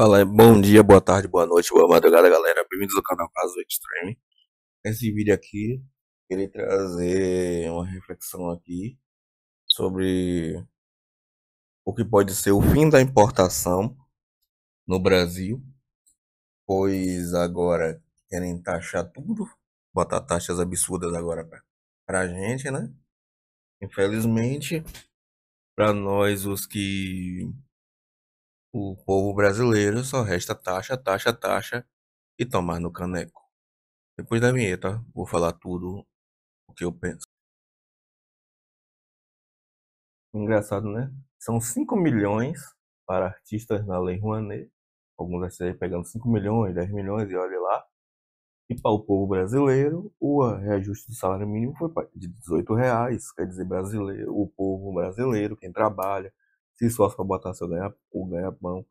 Fala, bom dia, boa tarde, boa noite, boa madrugada, galera. Bem-vindos ao canal Caso Extreme. Nesse vídeo aqui, queria trazer uma reflexão aqui sobre o que pode ser o fim da importação no Brasil, pois agora querem taxar tudo, botar taxas absurdas agora para a gente, né? Infelizmente, para nós os que o povo brasileiro só resta taxa, taxa, taxa e tomar no caneco. Depois da vinheta, vou falar tudo o que eu penso. Engraçado, né? São 5 milhões para artistas na Lei Rouanet. Alguns artistas pegando 5 milhões, 10 milhões e olha lá. E para o povo brasileiro, o reajuste do salário mínimo foi de 18 reais. Quer dizer, brasileiro, o povo brasileiro, quem trabalha, se esforça para botar seu ganha, o ganha-pão,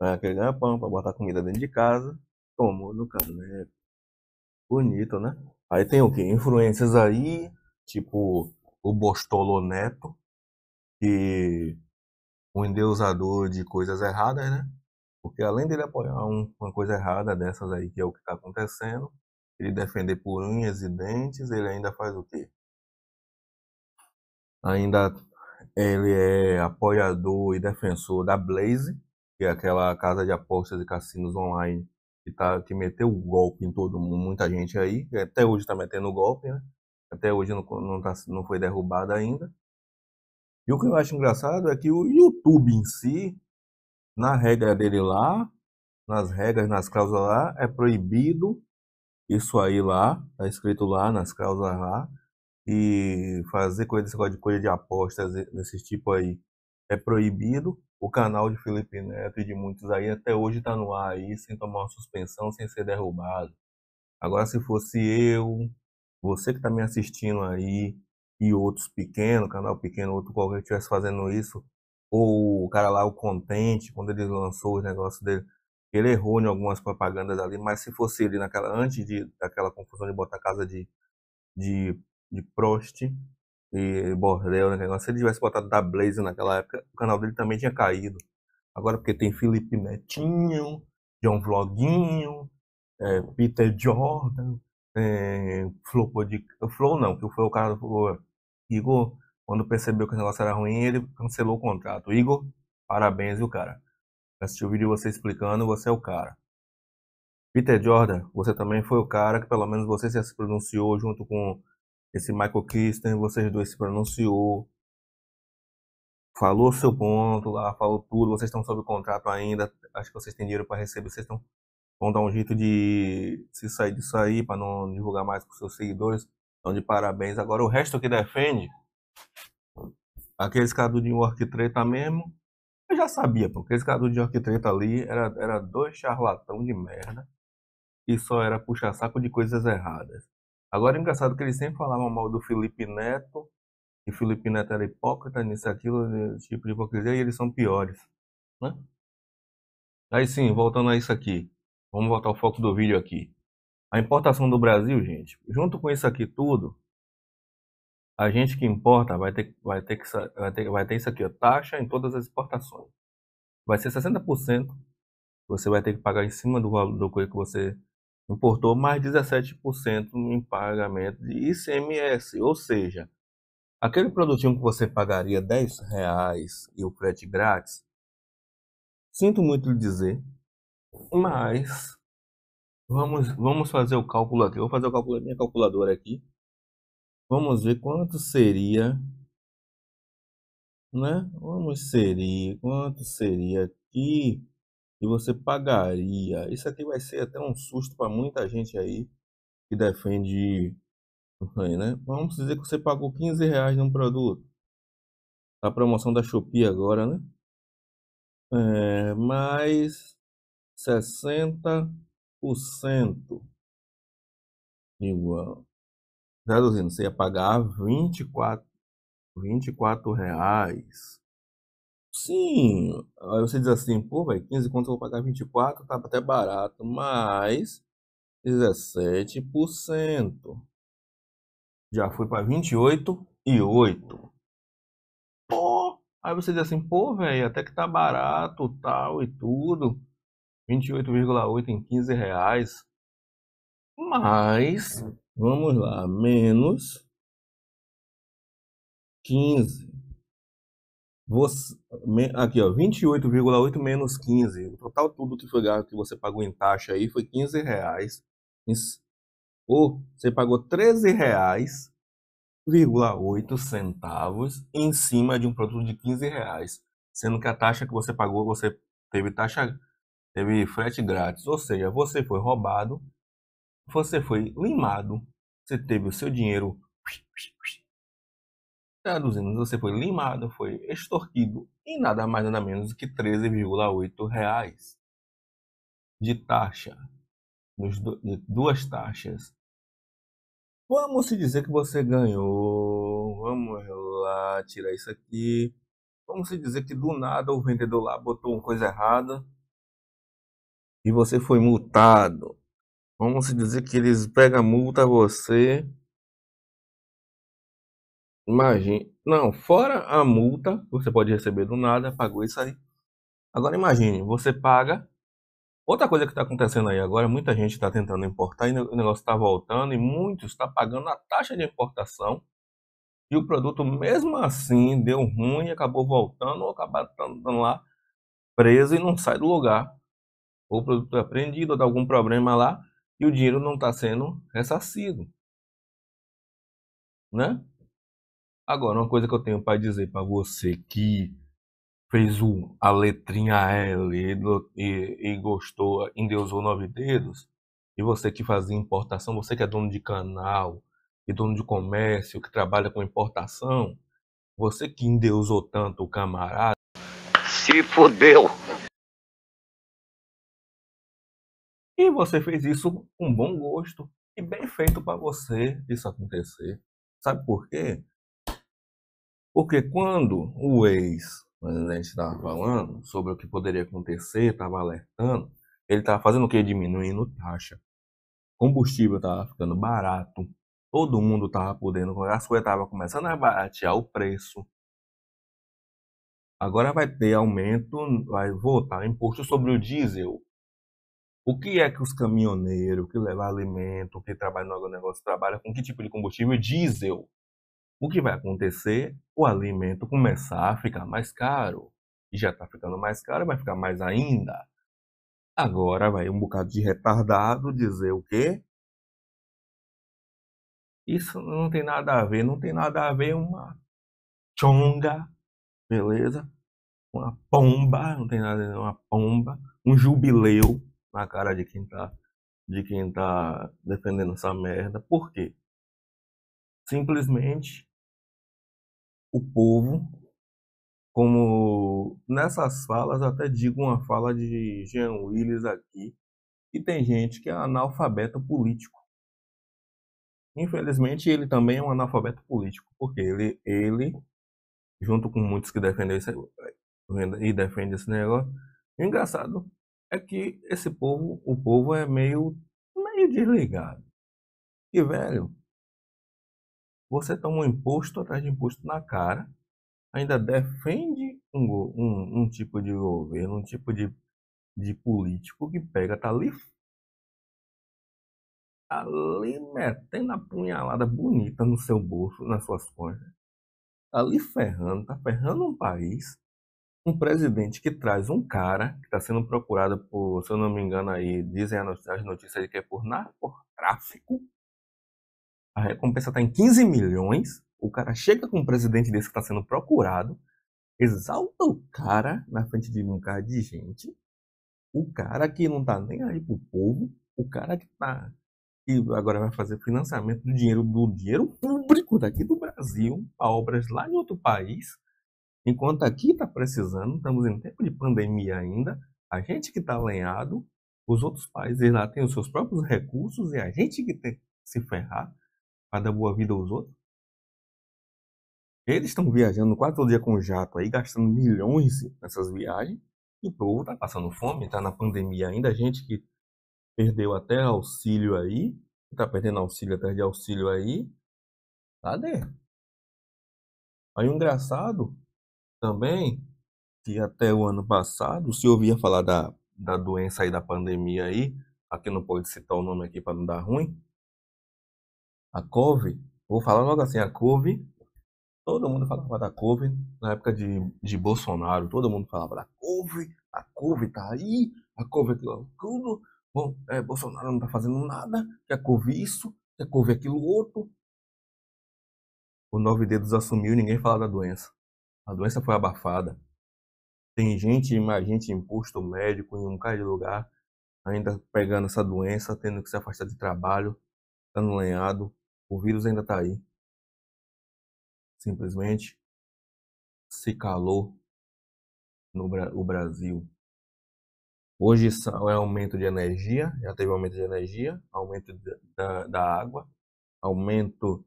né, aquele ganha-pão, para botar comida dentro de casa, tomou no caso, né? Bonito, né? Aí tem o que? Influências aí, tipo o Bostolo Neto, que um endeusador de coisas erradas, né? Porque além dele apoiar um, uma coisa errada dessas aí, que é o que está acontecendo, ele defender por unhas e dentes, ele ainda faz o quê? Ainda ele é apoiador e defensor da Blaze, que é aquela casa de apostas e cassinos online que, tá, que meteu golpe em todo mundo, muita gente aí. Até hoje está metendo golpe, né? Até hoje não, não, tá, não foi derrubada ainda. E o que eu acho engraçado é que o YouTube em si, na regra dele lá, nas regras, nas cláusulas lá, é proibido isso aí lá, tá escrito lá nas cláusulas lá, e fazer coisa, desse negócio de coisa de apostas desse tipo aí é proibido. O canal de Felipe Neto e de muitos aí até hoje está no ar aí, sem tomar uma suspensão, sem ser derrubado. Agora, se fosse eu, você que está me assistindo aí, e outros pequenos, canal pequeno, outro qualquer que estivesse fazendo isso, ou o cara lá, o Contente, quando ele lançou os negócios dele, ele errou em algumas propagandas ali, mas se fosse ele naquela, antes de, daquela confusão de botar casa de, de de Prost e Bordel, né? É se ele tivesse botado da Blaze naquela época, o canal dele também tinha caído. Agora porque tem Felipe Netinho, John Vloguinho, é, Peter Jordan, é, Flow de Flow não, que foi é o cara do Igor, quando percebeu que o negócio era ruim, ele cancelou o contrato. Igor, parabéns, o cara. Assisti o vídeo de você explicando, você é o cara. Peter Jordan, você também foi o cara que pelo menos você se pronunciou junto com esse Michael Kirsten, vocês dois se pronunciou, falou seu ponto lá, falou tudo, vocês estão sob contrato ainda, acho que vocês têm dinheiro para receber, vocês estão vão dar um jeito de se sair disso aí para não divulgar mais para seus seguidores. Então de parabéns. Agora o resto que defende aqueles caras de York Treta mesmo, eu já sabia, porque aqueles caras de York Treta ali era era dois charlatão de merda e só era puxar saco de coisas erradas. Agora, é engraçado que eles sempre falavam mal do Felipe Neto, que Felipe Neto era hipócrita, nisso, aquilo, né, tipo de hipocrisia, e eles são piores, né? Aí sim, voltando a isso aqui, vamos voltar ao foco do vídeo aqui. A importação do Brasil, gente, junto com isso aqui tudo, a gente que importa vai ter, vai ter, que, vai ter, vai ter isso aqui, ó, taxa em todas as exportações. Vai ser 60% você vai ter que pagar em cima do valor do que você importou mais 17% em pagamento de ICMS, ou seja, aquele produtinho que você pagaria 10 reais e o frete grátis, sinto muito lhe dizer, mas vamos, vamos fazer o cálculo aqui, vou fazer o cálculo minha calculadora aqui, vamos ver quanto seria, né? Vamos seria, quanto seria aqui e você pagaria. Isso aqui vai ser até um susto para muita gente aí que defende. Aí, né? Vamos dizer que você pagou 15 reais num produto. Tá a promoção da Shopee agora, né? É, mais 60% igual. Traduzindo, você ia pagar 24, 24 reais Sim, aí você diz assim, pô, velho, 15 conto eu vou pagar 24, tá até barato, mas 17%. Já foi pra 28,8%. Pô, aí você diz assim, pô, velho, até que tá barato, tal e tudo. 28,8 em 15 reais. Mas, vamos lá, menos 15 você, aqui, ó, 28,8 menos 15. O total tudo que foi gasto que você pagou em taxa aí foi 15 reais. Ou você pagou 13 reais centavos em cima de um produto de 15 reais, sendo que a taxa que você pagou você teve taxa teve frete grátis, ou seja, você foi roubado, você foi limado, você teve o seu dinheiro Traduzindo, você foi limado, foi extorquido e nada mais nada menos que 13,8 reais de taxa, de duas taxas. Vamos se dizer que você ganhou, vamos lá, tirar isso aqui. Vamos se dizer que do nada o vendedor lá botou uma coisa errada e você foi multado. Vamos dizer que eles pegam multa você Imagina. Não, fora a multa, você pode receber do nada, pagou isso aí. Agora imagine, você paga. Outra coisa que está acontecendo aí agora, muita gente está tentando importar e o negócio está voltando e muitos estão tá pagando a taxa de importação e o produto mesmo assim deu ruim e acabou voltando ou acabando lá preso e não sai do lugar. Ou o produto é apreendido, ou dá algum problema lá e o dinheiro não está sendo ressarcido. Né? Agora, uma coisa que eu tenho para dizer para você que fez a letrinha L e, e, e gostou, endeusou nove dedos, e você que fazia importação, você que é dono de canal e dono de comércio, que trabalha com importação, você que endeusou tanto o camarada. Se fudeu! E você fez isso com bom gosto e bem feito para você isso acontecer. Sabe por quê? Porque quando o ex-presidente estava falando sobre o que poderia acontecer, estava alertando, ele estava fazendo o que? Diminuindo taxa. Combustível estava ficando barato. Todo mundo estava podendo comprar. As coisas estavam começando a baratear o preço. Agora vai ter aumento, vai voltar imposto sobre o diesel. O que é que os caminhoneiros que levam alimento, que trabalham no agronegócio, trabalham com que tipo de combustível? Diesel o que vai acontecer? O alimento começar a ficar mais caro. E já está ficando mais caro, vai ficar mais ainda. Agora vai um bocado de retardado dizer o quê? Isso não tem nada a ver, não tem nada a ver uma chonga, beleza? Uma pomba, não tem nada a ver, uma pomba, um jubileu na cara de quem tá, de quem tá defendendo essa merda. Por quê? Simplesmente o povo, como nessas falas, até digo uma fala de Jean Willis aqui, que tem gente que é analfabeto político. Infelizmente, ele também é um analfabeto político, porque ele, ele junto com muitos que defendem esse, e defendem esse negócio, o engraçado é que esse povo, o povo é meio, meio desligado. E, velho, você toma um imposto atrás de imposto na cara, ainda defende um, um, um tipo de governo, um tipo de, de político que pega, tá ali, tá ali metendo a punhalada bonita no seu bolso, nas suas costas. Tá ali ferrando, tá ferrando um país um presidente que traz um cara que está sendo procurado por, se eu não me engano aí, dizem as notícias que é por, narcotráfico, tráfico, a recompensa está em 15 milhões, o cara chega com um presidente desse que está sendo procurado, exalta o cara na frente de um cara de gente, o cara que não tá nem aí pro povo, o cara que tá que agora vai fazer financiamento do dinheiro do dinheiro público daqui do Brasil a obras lá em outro país, enquanto aqui tá precisando, estamos em tempo de pandemia ainda, a gente que tá alinhado, os outros países lá têm os seus próprios recursos e a gente que tem que se ferrar para dar boa vida aos outros? Eles estão viajando quase todo dia com jato aí, gastando milhões nessas viagens. E o povo tá passando fome, tá na pandemia ainda. Gente que perdeu até auxílio aí, tá perdendo auxílio atrás de auxílio aí. Cadê? Aí o engraçado também, que até o ano passado se ouvia falar da, da doença aí, da pandemia aí, aqui não pode citar o nome aqui para não dar ruim, a couve, vou falar logo assim, a couve, todo mundo falava da couve na época de, de Bolsonaro, todo mundo falava da couve, a couve tá aí, a couve aquilo tudo, bom, é, Bolsonaro não tá fazendo nada, que a couve isso, que a couve aquilo outro. O Nove Dedos assumiu ninguém fala da doença. A doença foi abafada. Tem gente, mais gente em posto médico, em um cara de lugar, ainda pegando essa doença, tendo que se afastar de trabalho, dando lenhado, o vírus ainda está aí. Simplesmente se calou no Bra o Brasil. Hoje é aumento de energia, já teve aumento de energia, aumento da, da água, aumento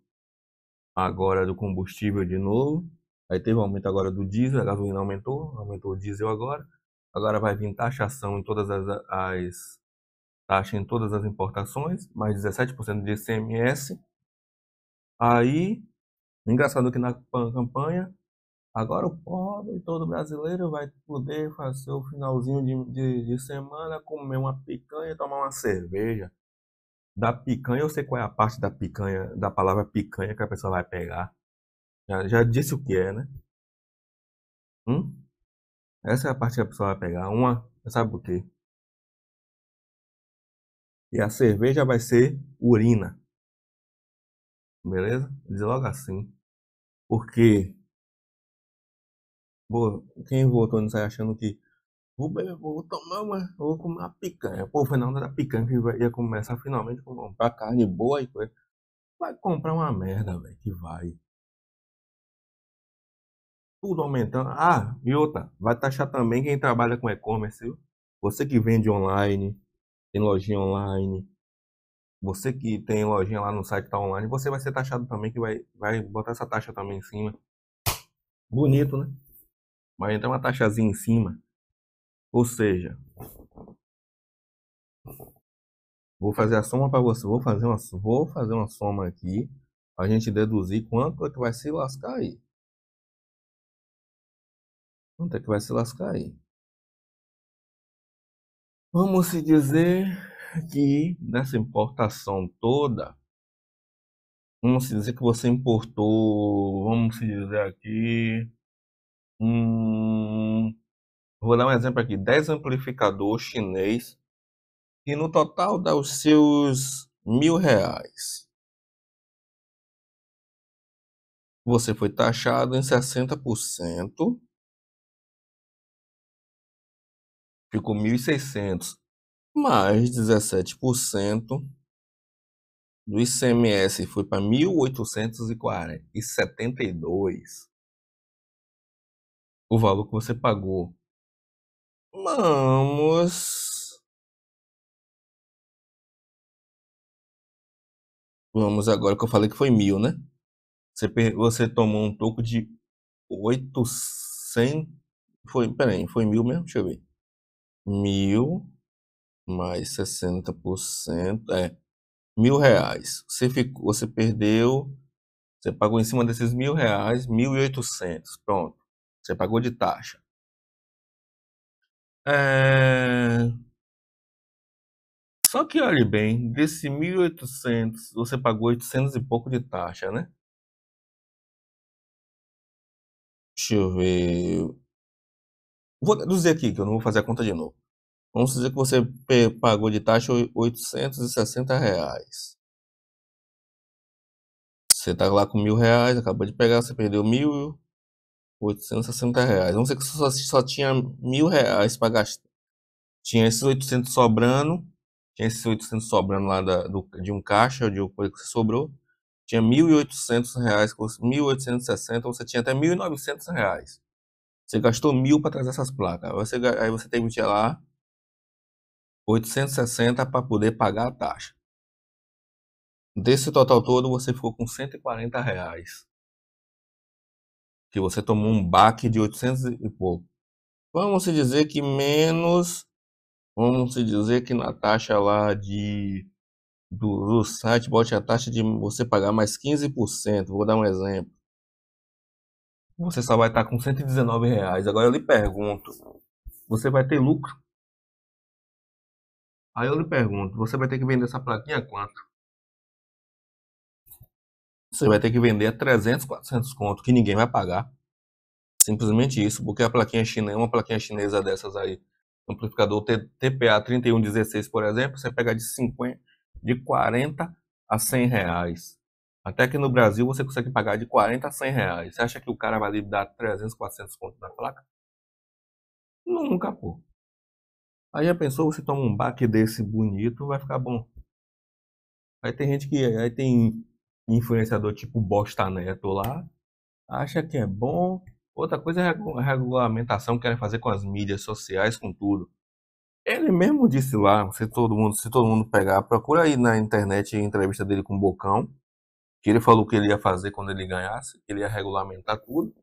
agora do combustível de novo. Aí teve um aumento agora do diesel, a gasolina aumentou, aumentou o diesel agora. Agora vai vir taxação em todas as, as em todas as importações, mais 17% de ICMS. Aí, engraçado que na campanha, agora o pobre todo brasileiro vai poder fazer o finalzinho de, de, de semana, comer uma picanha e tomar uma cerveja. Da picanha, eu sei qual é a parte da picanha, da palavra picanha que a pessoa vai pegar. Já, já disse o que é, né? Hum? Essa é a parte que a pessoa vai pegar. Uma, sabe o quê? E a cerveja vai ser urina. Beleza? Diz logo assim. Porque pô, quem votou não sai achando que vou, tomar uma, vou comer uma picanha. Pô, foi na da picanha que ia começar finalmente a comprar carne boa e coisa. Vai comprar uma merda, velho, que vai. Tudo aumentando. Ah, e outra, vai taxar também quem trabalha com e-commerce, Você que vende online, tem lojinha online, você que tem lojinha lá no site tá online, você vai ser taxado também, que vai, vai botar essa taxa também em cima. Bonito, né? Vai entrar uma taxazinha em cima. Ou seja, vou fazer a soma para você, vou fazer uma, vou fazer uma soma aqui a gente deduzir quanto é que vai se lascar aí. Quanto é que vai se lascar aí? Vamos se dizer que nessa importação toda, vamos dizer que você importou, vamos dizer aqui, hum, vou dar um exemplo aqui, 10 amplificadores chinês, que no total dá os seus mil reais. Você foi taxado em 60%. Ficou 1.600 mais 17% do ICMS foi para 1872. O valor que você pagou. Vamos. Vamos agora que eu falei que foi mil, né? Você, você tomou um toco de 800. Foi, peraí, foi mil mesmo? Deixa eu ver. Mil mais 60%, é, mil reais. Você, ficou, você perdeu, você pagou em cima desses mil reais, mil oitocentos, pronto. Você pagou de taxa. É... Só que olhe bem, desse 1.800, você pagou 800 e pouco de taxa, né? Deixa eu ver. Vou deduzir aqui, que eu não vou fazer a conta de novo. Vamos dizer que você pagou de taxa 860 reais. Você está lá com mil reais, acabou de pegar, você perdeu mil 860 reais. Vamos dizer que você só, só tinha mil reais para gastar. Tinha esses 800 sobrando, tinha esses 800 sobrando lá da, do, de um caixa, de coisa que sobrou. Tinha 1.800 reais, 1.860, você tinha até 1.900 reais. Você gastou mil para trazer essas placas. você, aí você tem que ir lá 860 para poder pagar a taxa. Desse total todo, você ficou com 140 reais. Que você tomou um baque de 800 e pouco. Vamos se dizer que menos, vamos se dizer que na taxa lá de do, do site, bote a taxa de você pagar mais 15%. Vou dar um exemplo. Você só vai estar com 119 reais. Agora eu lhe pergunto, você vai ter lucro? Aí eu lhe pergunto, você vai ter que vender essa plaquinha a quanto? Você vai ter que vender a 300, 400 conto, que ninguém vai pagar. Simplesmente isso, porque a plaquinha chinesa, uma plaquinha chinesa dessas aí, amplificador TPA 3116, por exemplo, você pega de 50, de 40 a 100 reais. Até que no Brasil você consegue pagar de 40 a 100 reais. Você acha que o cara vai lhe dar 300, 400 conto na placa? Nunca, pô. Aí já pensou, você toma um baque desse bonito, vai ficar bom. Aí tem gente que. Aí tem influenciador tipo Bosta Neto lá, acha que é bom. Outra coisa é a regulamentação que querem fazer com as mídias sociais, com tudo. Ele mesmo disse lá, se todo mundo, se todo mundo pegar, procura aí na internet a entrevista dele com o Bocão, que ele falou que ele ia fazer quando ele ganhasse, que ele ia regulamentar tudo,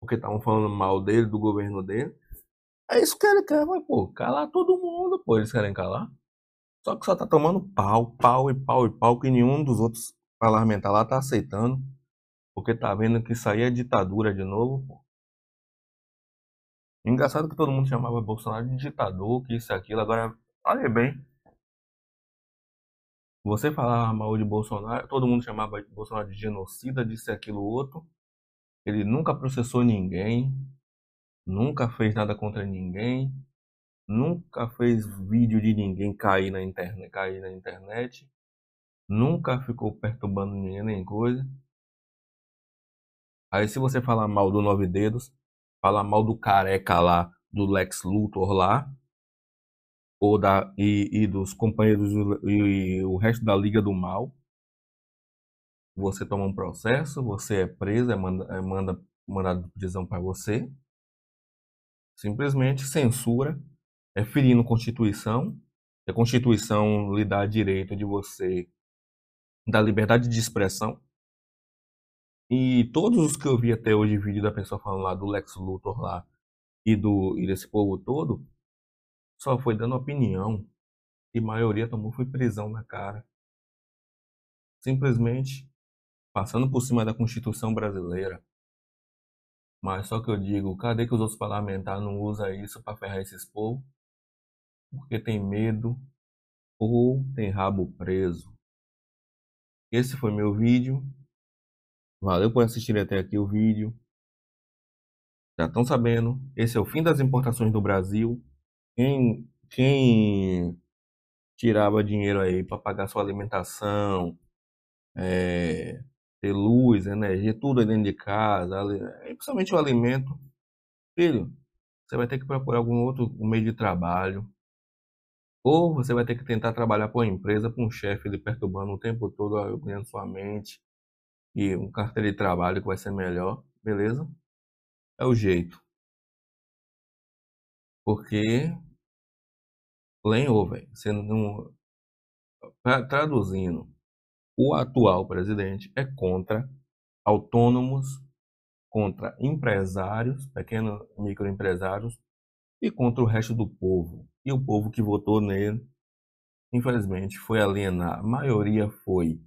porque estavam falando mal dele, do governo dele. É isso que ele quer, vai, pô. Calar todo mundo, pô. Eles querem calar. Só que só tá tomando pau, pau e pau e pau, que nenhum dos outros parlamentares lá tá aceitando. Porque tá vendo que isso aí é ditadura de novo, pô. Engraçado que todo mundo chamava Bolsonaro de ditador, que isso e aquilo. Agora, olha bem. Você falava mal de Bolsonaro, todo mundo chamava Bolsonaro de genocida, disse aquilo outro. Ele nunca processou ninguém, nunca fez nada contra ninguém, nunca fez vídeo de ninguém cair na internet, cair na internet nunca ficou perturbando ninguém nem coisa. Aí se você falar mal do Nove Dedos, falar mal do careca lá, do Lex Luthor lá, ou da e, e dos companheiros e, e o resto da Liga do Mal, você toma um processo, você é preso, é, manda, é manda, mandado de prisão para você simplesmente censura, é ferindo a Constituição, a Constituição lhe dá direito de você da liberdade de expressão. E todos os que eu vi até hoje vídeo da pessoa falando lá do Lex Luthor lá e do e desse povo todo, só foi dando opinião e a maioria tomou foi prisão na cara. Simplesmente passando por cima da Constituição brasileira, mas só que eu digo, cadê que os outros parlamentares não usam isso para ferrar esses povos? Porque tem medo ou tem rabo preso. Esse foi meu vídeo. Valeu por assistir até aqui o vídeo. Já estão sabendo, esse é o fim das importações do Brasil. Quem, quem tirava dinheiro aí para pagar sua alimentação, é, ter luz, energia, tudo dentro de casa, né, principalmente o alimento. Filho, você vai ter que procurar algum outro meio de trabalho. Ou você vai ter que tentar trabalhar com uma empresa, com um chefe lhe perturbando o tempo todo, ganhando sua mente. E um carteiro de trabalho que vai ser melhor, beleza? É o jeito. Porque lenhou, velho. Você não. Traduzindo, o atual presidente é contra autônomos, contra empresários, pequenos microempresários e contra o resto do povo. E o povo que votou nele, infelizmente, foi alienar. A maioria foi.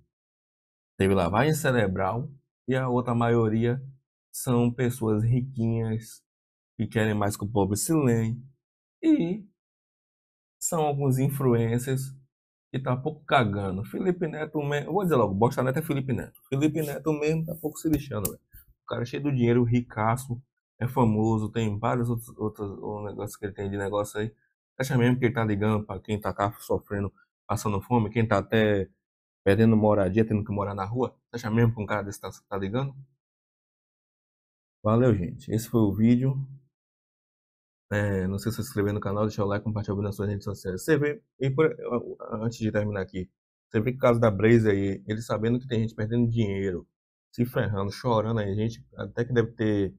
Teve lavagem cerebral e a outra maioria são pessoas riquinhas que querem mais que o pobre se lê E são alguns influências que tá um pouco cagando. Felipe Neto mesmo. Vou dizer logo, Bosta Neto é Felipe Neto. Felipe Neto mesmo tá um pouco se lixando, velho. O cara é cheio do dinheiro, ricaço, é famoso, tem vários outros, outros um negócios que ele tem de negócio aí. Acha é mesmo que ele tá ligando pra quem tá, cá tá sofrendo, passando fome, quem tá até perdendo moradia, tendo que morar na rua? Acha é mesmo que um cara desse tá, tá ligando? Valeu, gente. Esse foi o vídeo. É, não sei se inscrever no canal, deixar o like, compartilhar nas suas redes sociais. Você vê, e por, antes de terminar aqui, você vê que o caso da Blaze aí, ele sabendo que tem gente perdendo dinheiro, se ferrando, chorando aí, gente até que deve ter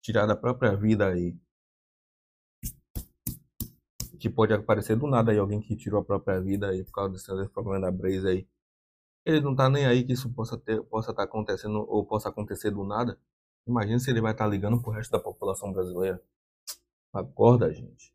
tirado a própria vida aí. Que pode aparecer do nada aí alguém que tirou a própria vida aí por causa desse problema da Blaze aí. Ele não tá nem aí que isso possa ter, possa estar tá acontecendo ou possa acontecer do nada. Imagina se ele vai estar tá ligando pro resto da população brasileira. Acorda, gente.